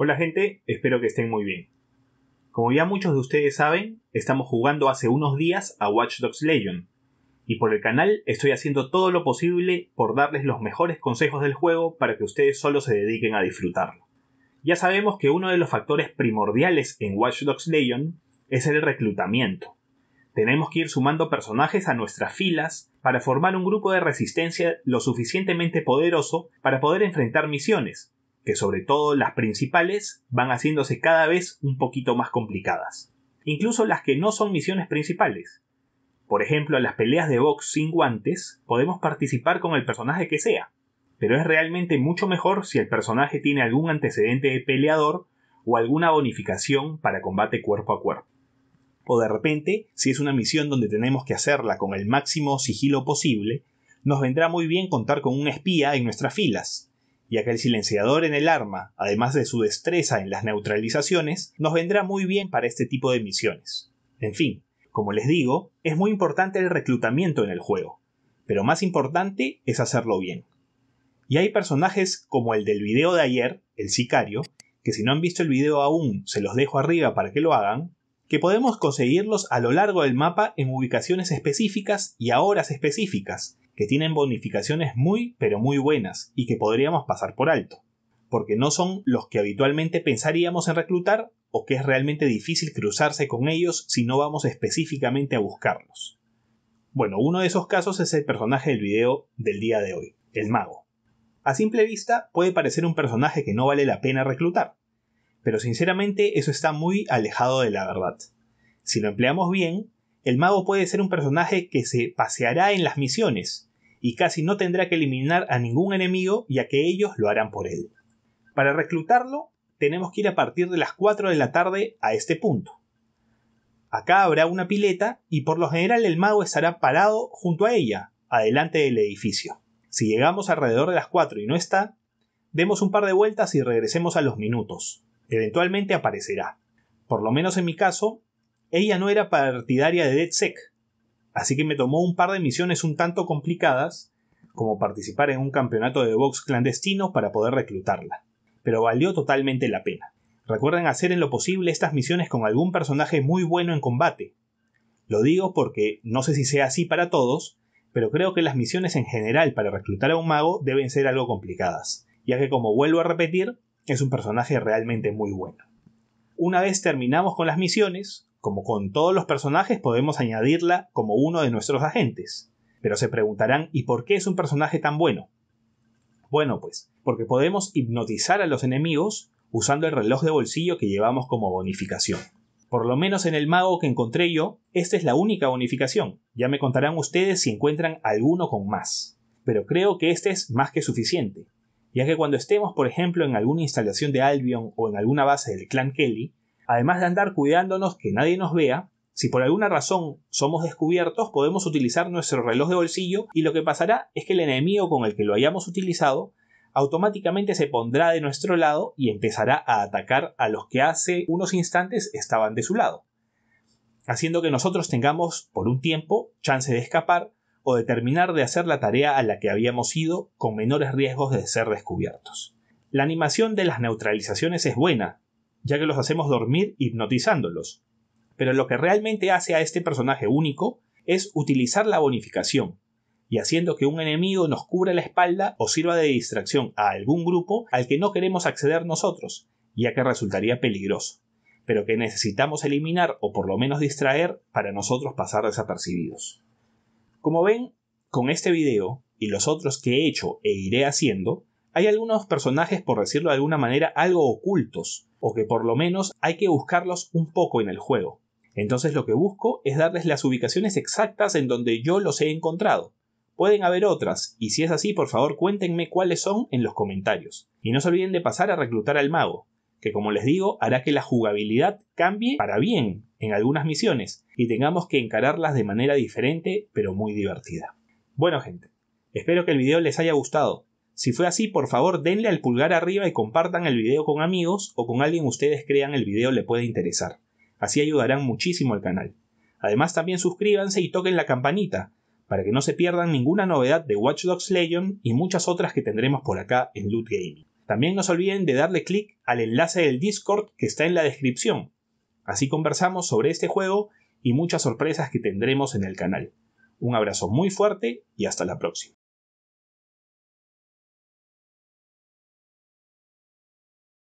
Hola gente, espero que estén muy bien. Como ya muchos de ustedes saben, estamos jugando hace unos días a Watch Dogs Legion, y por el canal estoy haciendo todo lo posible por darles los mejores consejos del juego para que ustedes solo se dediquen a disfrutarlo. Ya sabemos que uno de los factores primordiales en Watch Dogs Legion es el reclutamiento. Tenemos que ir sumando personajes a nuestras filas para formar un grupo de resistencia lo suficientemente poderoso para poder enfrentar misiones, que sobre todo las principales van haciéndose cada vez un poquito más complicadas. Incluso las que no son misiones principales. Por ejemplo, en las peleas de box sin guantes podemos participar con el personaje que sea, pero es realmente mucho mejor si el personaje tiene algún antecedente de peleador o alguna bonificación para combate cuerpo a cuerpo. O de repente, si es una misión donde tenemos que hacerla con el máximo sigilo posible, nos vendrá muy bien contar con un espía en nuestras filas, ya que el silenciador en el arma, además de su destreza en las neutralizaciones, nos vendrá muy bien para este tipo de misiones. En fin, como les digo, es muy importante el reclutamiento en el juego, pero más importante es hacerlo bien. Y hay personajes como el del video de ayer, el sicario, que si no han visto el video aún se los dejo arriba para que lo hagan, que podemos conseguirlos a lo largo del mapa en ubicaciones específicas y a horas específicas, que tienen bonificaciones muy pero muy buenas y que podríamos pasar por alto, porque no son los que habitualmente pensaríamos en reclutar o que es realmente difícil cruzarse con ellos si no vamos específicamente a buscarlos. Bueno, uno de esos casos es el personaje del video del día de hoy, el mago. A simple vista puede parecer un personaje que no vale la pena reclutar, pero sinceramente eso está muy alejado de la verdad. Si lo empleamos bien, el mago puede ser un personaje que se paseará en las misiones, y casi no tendrá que eliminar a ningún enemigo ya que ellos lo harán por él. Para reclutarlo, tenemos que ir a partir de las 4 de la tarde a este punto. Acá habrá una pileta y por lo general el mago estará parado junto a ella, adelante del edificio. Si llegamos alrededor de las 4 y no está, demos un par de vueltas y regresemos a los minutos. Eventualmente aparecerá. Por lo menos en mi caso, ella no era partidaria de DedSec, así que me tomó un par de misiones un tanto complicadas, como participar en un campeonato de box clandestino para poder reclutarla. Pero valió totalmente la pena. Recuerden hacer en lo posible estas misiones con algún personaje muy bueno en combate. Lo digo porque no sé si sea así para todos, pero creo que las misiones en general para reclutar a un mago deben ser algo complicadas, ya que como vuelvo a repetir, es un personaje realmente muy bueno. Una vez terminamos con las misiones, como con todos los personajes podemos añadirla como uno de nuestros agentes. Pero se preguntarán, ¿y por qué es un personaje tan bueno? Bueno, pues, porque podemos hipnotizar a los enemigos usando el reloj de bolsillo que llevamos como bonificación. Por lo menos en el mago que encontré yo, esta es la única bonificación. Ya me contarán ustedes si encuentran alguno con más. Pero creo que este es más que suficiente. Ya que cuando estemos, por ejemplo, en alguna instalación de Albion o en alguna base del clan Kelly, además de andar cuidándonos que nadie nos vea, si por alguna razón somos descubiertos, podemos utilizar nuestro reloj de bolsillo y lo que pasará es que el enemigo con el que lo hayamos utilizado automáticamente se pondrá de nuestro lado y empezará a atacar a los que hace unos instantes estaban de su lado, haciendo que nosotros tengamos, por un tiempo, chance de escapar o de terminar de hacer la tarea a la que habíamos ido con menores riesgos de ser descubiertos. La animación de las neutralizaciones es buena, ya que los hacemos dormir hipnotizándolos, pero lo que realmente hace a este personaje único es utilizar la bonificación, y haciendo que un enemigo nos cubra la espalda o sirva de distracción a algún grupo al que no queremos acceder nosotros, ya que resultaría peligroso, pero que necesitamos eliminar o por lo menos distraer para nosotros pasar desapercibidos. Como ven, con este video y los otros que he hecho e iré haciendo, hay algunos personajes, por decirlo de alguna manera, algo ocultos, o que por lo menos hay que buscarlos un poco en el juego. Entonces lo que busco es darles las ubicaciones exactas en donde yo los he encontrado. Pueden haber otras, y si es así, por favor cuéntenme cuáles son en los comentarios. Y no se olviden de pasar a reclutar al mago, que como les digo, hará que la jugabilidad cambie para bien, en algunas misiones y tengamos que encararlas de manera diferente pero muy divertida. Bueno gente, espero que el video les haya gustado. Si fue así, por favor denle al pulgar arriba y compartan el video con amigos o con alguien ustedes crean el video le puede interesar. Así ayudarán muchísimo al canal. Además también suscríbanse y toquen la campanita para que no se pierdan ninguna novedad de Watch Dogs Legion y muchas otras que tendremos por acá en Loot Gaming. También no se olviden de darle clic al enlace del Discord que está en la descripción Así conversamos sobre este juego y muchas sorpresas que tendremos en el canal. Un abrazo muy fuerte y hasta la próxima.